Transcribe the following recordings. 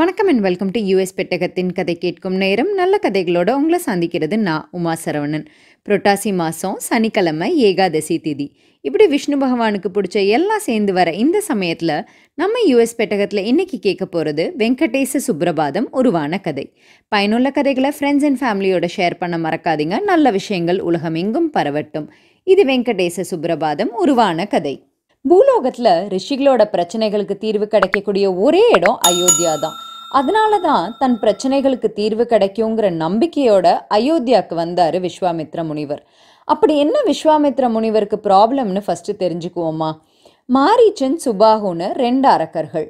வணக்கம் and welcome to us பெட்டகத்தின் கதை கேட்கும் நேரம் நல்ல கதைகளோட உங்களை சந்திக்கிறது நான் உமா சரவணன் புரட்டாசி மாதம் சனிக்கிழமை ஏகாதசி திதி இப்படி விஷ்ணு பகவானுக்கு பிடிச்ச எல்லாம் சேர்ந்து வர இந்த சமயத்தில் நம்ம யூஎஸ் பெட்டகத்தில் இன்றைக்கி கேட்க போகிறது வெங்கடேச சுப்ரபாதம் உருவான கதை பயனுள்ள கதைகளை ஃப்ரெண்ட்ஸ் அண்ட் ஃபேமிலியோட ஷேர் பண்ண மறக்காதீங்க நல்ல விஷயங்கள் உலகமெங்கும் பரவட்டும் இது வெங்கடேச சுப்ரபாதம் உருவான கதை பூலோகத்தில் ரிஷிகளோட பிரச்சனைகளுக்கு தீர்வு கிடைக்கக்கூடிய ஒரே இடம் அயோத்தியா தான் அதனால தான் தன் பிரச்சனைகளுக்கு தீர்வு கிடைக்குங்கிற நம்பிக்கையோட அயோத்தியாவுக்கு வந்தார் விஸ்வாமித்ர முனிவர் அப்படி என்ன விஸ்வாமித்ர முனிவருக்கு ப்ராப்ளம்னு ஃபஸ்ட்டு தெரிஞ்சுக்குவோமா மாரிச்சன் சுபாகுன்னு ரெண்டு அரக்கர்கள்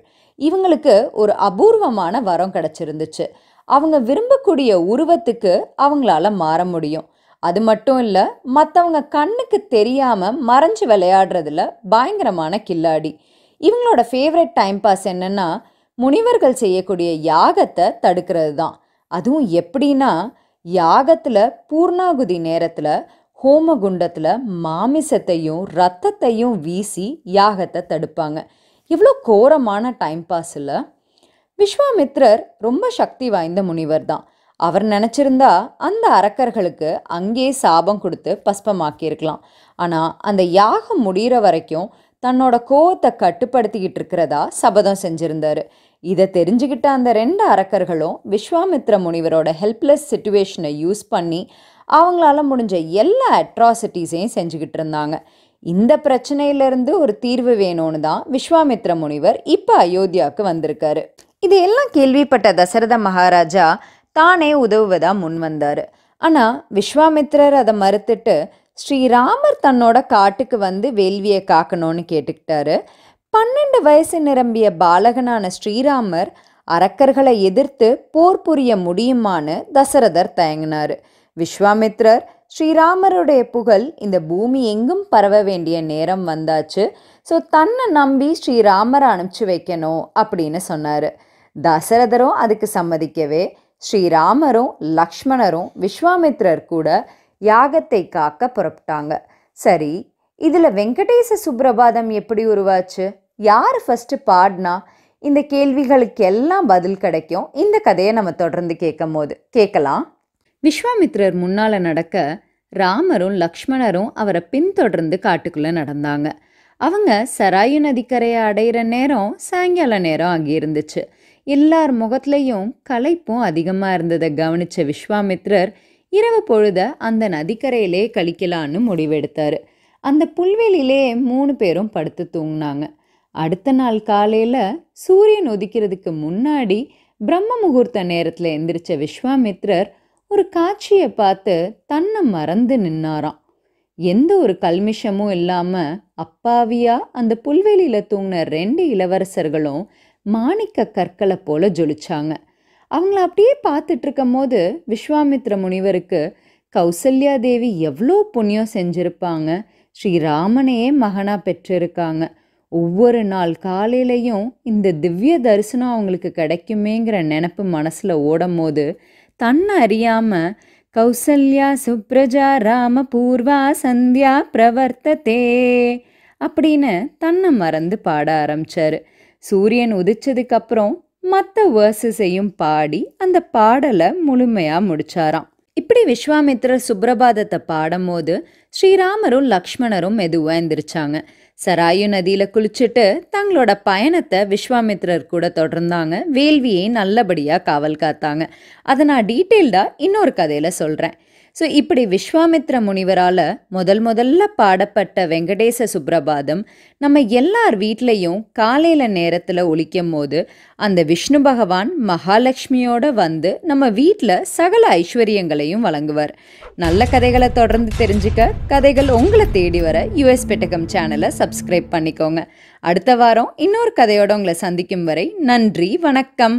இவங்களுக்கு ஒரு அபூர்வமான வரம் கிடச்சிருந்துச்சு அவங்க விரும்பக்கூடிய உருவத்துக்கு அவங்களால மாற முடியும் அது மட்டும் இல்லை மற்றவங்க கண்ணுக்கு தெரியாமல் மறைஞ்சு விளையாடுறதுல பயங்கரமான கில்லாடி இவங்களோட ஃபேவரட் டைம் பாஸ் என்னென்னா முனிவர்கள் செய்யக்கூடிய யாகத்தை தடுக்கிறது தான் அதுவும் எப்படின்னா யாகத்தில் பூர்ணாகுதி நேரத்தில் ஹோம குண்டத்தில் மாமிசத்தையும் ரத்தத்தையும் வீசி யாகத்தை தடுப்பாங்க இவ்வளோ கோரமான டைம் பாஸில் விஸ்வாமித்ரர் ரொம்ப சக்தி வாய்ந்த முனிவர் தான் அவர் நினச்சிருந்தா அந்த அரக்கர்களுக்கு அங்கேயே சாபம் கொடுத்து பஸ்பமாக்கியிருக்கலாம் ஆனால் அந்த யாகம் முடிகிற வரைக்கும் தன்னோட கோவத்தை கட்டுப்படுத்திக்கிட்டு இருக்கிறதா சபதம் செஞ்சுருந்தாரு இதை தெரிஞ்சுக்கிட்ட அந்த ரெண்டு அரக்கர்களும் விஸ்வாமித்ர முனிவரோட ஹெல்ப்லெஸ் சுச்சுவேஷனை யூஸ் பண்ணி அவங்களால முடிஞ்ச எல்லா அட்ராசிட்டிஸையும் செஞ்சுக்கிட்டு இருந்தாங்க இந்த பிரச்சனையிலேருந்து ஒரு தீர்வு வேணும்னு தான் விஸ்வாமித்ர முனிவர் இப்போ அயோத்தியாவுக்கு வந்திருக்காரு இது எல்லாம் கேள்விப்பட்ட தசரத மகாராஜா தானே உதவுவதா முன் வந்தார் ஆனால் விஸ்வாமித்ரர் அதை மறுத்துட்டு ஸ்ரீராமர் தன்னோட காட்டுக்கு வந்து வேள்வியை காக்கணும்னு கேட்டுக்கிட்டாரு பன்னெண்டு வயசு நிரம்பிய பாலகனான ஸ்ரீராமர் அரக்கர்களை எதிர்த்து போர் புரிய முடியுமான்னு தசரதர் தயங்கினார் விஸ்வாமித்ரர் ஸ்ரீராமருடைய புகழ் இந்த பூமி எங்கும் பரவ வேண்டிய நேரம் வந்தாச்சு ஸோ தன்னை நம்பி ஸ்ரீராமரை அனுப்பிச்சு வைக்கணும் அப்படின்னு சொன்னார் தசரதரும் அதுக்கு சம்மதிக்கவே ஸ்ரீராமரும் லக்ஷ்மணரும் விஸ்வாமித்ரர் கூட யாகத்தை காக்க புறப்பட்டாங்க சரி இதில் வெங்கடேச சுப்ரபாதம் எப்படி உருவாச்சு யார் ஃபஸ்ட்டு பாடினா இந்த கேள்விகளுக்கு எல்லாம் பதில் கிடைக்கும் இந்த கதையை நம்ம தொடர்ந்து கேட்கும் போது கேட்கலாம் விஸ்வாமித்ரர் முன்னால் நடக்க ராமரும் லக்ஷ்மணரும் அவரை பின்தொடர்ந்து காட்டுக்குள்ளே நடந்தாங்க அவங்க சராயு நதிக்கரையை அடையிற நேரம் சாயங்கால நேரம் அங்கே இருந்துச்சு எல்லார் முகத்துலேயும் களைப்பும் அதிகமாக இருந்ததை கவனித்த விஸ்வாமித்ரர் இரவு பொழுத அந்த நதிக்கரையிலே கழிக்கலான்னு முடிவெடுத்தார் அந்த புல்வெளியிலே மூணு பேரும் படுத்து தூங்கினாங்க அடுத்த நாள் காலையில் சூரியன் உதிக்கிறதுக்கு முன்னாடி பிரம்ம முகூர்த்த நேரத்தில் எந்திரிச்ச விஸ்வாமித்ரர் ஒரு காட்சியை பார்த்து தன்னை மறந்து நின்னாராம் எந்த ஒரு கல்மிஷமும் இல்லாமல் அப்பாவியா அந்த புல்வெளியில் தூங்கின ரெண்டு இளவரசர்களும் மாணிக்க கற்களை போல ஜொலிச்சாங்க அவங்கள அப்படியே பார்த்துட்டு இருக்கும் போது விஸ்வாமித்ர முனிவருக்கு கௌசல்யா தேவி எவ்வளோ புண்ணியம் செஞ்சுருப்பாங்க ஸ்ரீராமனையே மகனாக பெற்றிருக்காங்க ஒவ்வொரு நாள் காலையிலையும் இந்த திவ்ய தரிசனம் அவங்களுக்கு கிடைக்குமேங்கிற நினப்பு மனசில் ஓடும் போது தன்னை அறியாமல் கௌசல்யா சுப்ரஜா ராம பூர்வா சந்தியா பிரவர்த்ததே அப்படின்னு தன்னை மறந்து பாட ஆரம்பித்தார் சூரியன் உதிச்சதுக்கப்புறம் மற்ற வேர்சஸையும் பாடி அந்த பாடலை முழுமையாக முடிச்சாராம் இப்படி விஸ்வாமித்ரர் சுப்ரபாதத்தை பாடும்போது ஸ்ரீராமரும் லக்ஷ்மணரும் மெதுவாக எந்திரிச்சாங்க சராயு நதியில் குளிச்சுட்டு தங்களோட பயணத்தை விஸ்வாமித்ரர் கூட தொடர்ந்தாங்க வேள்வியை நல்லபடியாக காவல் காத்தாங்க அதை நான் டீட்டெயில்டாக இன்னொரு கதையில் சொல்கிறேன் ஸோ இப்படி விஸ்வாமித்ர முனிவரால் முதல் முதல்ல பாடப்பட்ட வெங்கடேச சுப்ரபாதம் நம்ம எல்லார் வீட்லேயும் காலையில் நேரத்தில் ஒழிக்கும் போது அந்த விஷ்ணு பகவான் மகாலட்சுமியோட வந்து நம்ம வீட்டில் சகல ஐஸ்வர்யங்களையும் வழங்குவார் நல்ல கதைகளை தொடர்ந்து தெரிஞ்சுக்க கதைகள் உங்களை தேடி வர யுஎஸ் பெட்டகம் சேனலை சப்ஸ்கிரைப் பண்ணிக்கோங்க அடுத்த வாரம் இன்னொரு கதையோடு உங்களை சந்திக்கும் வரை நன்றி வணக்கம்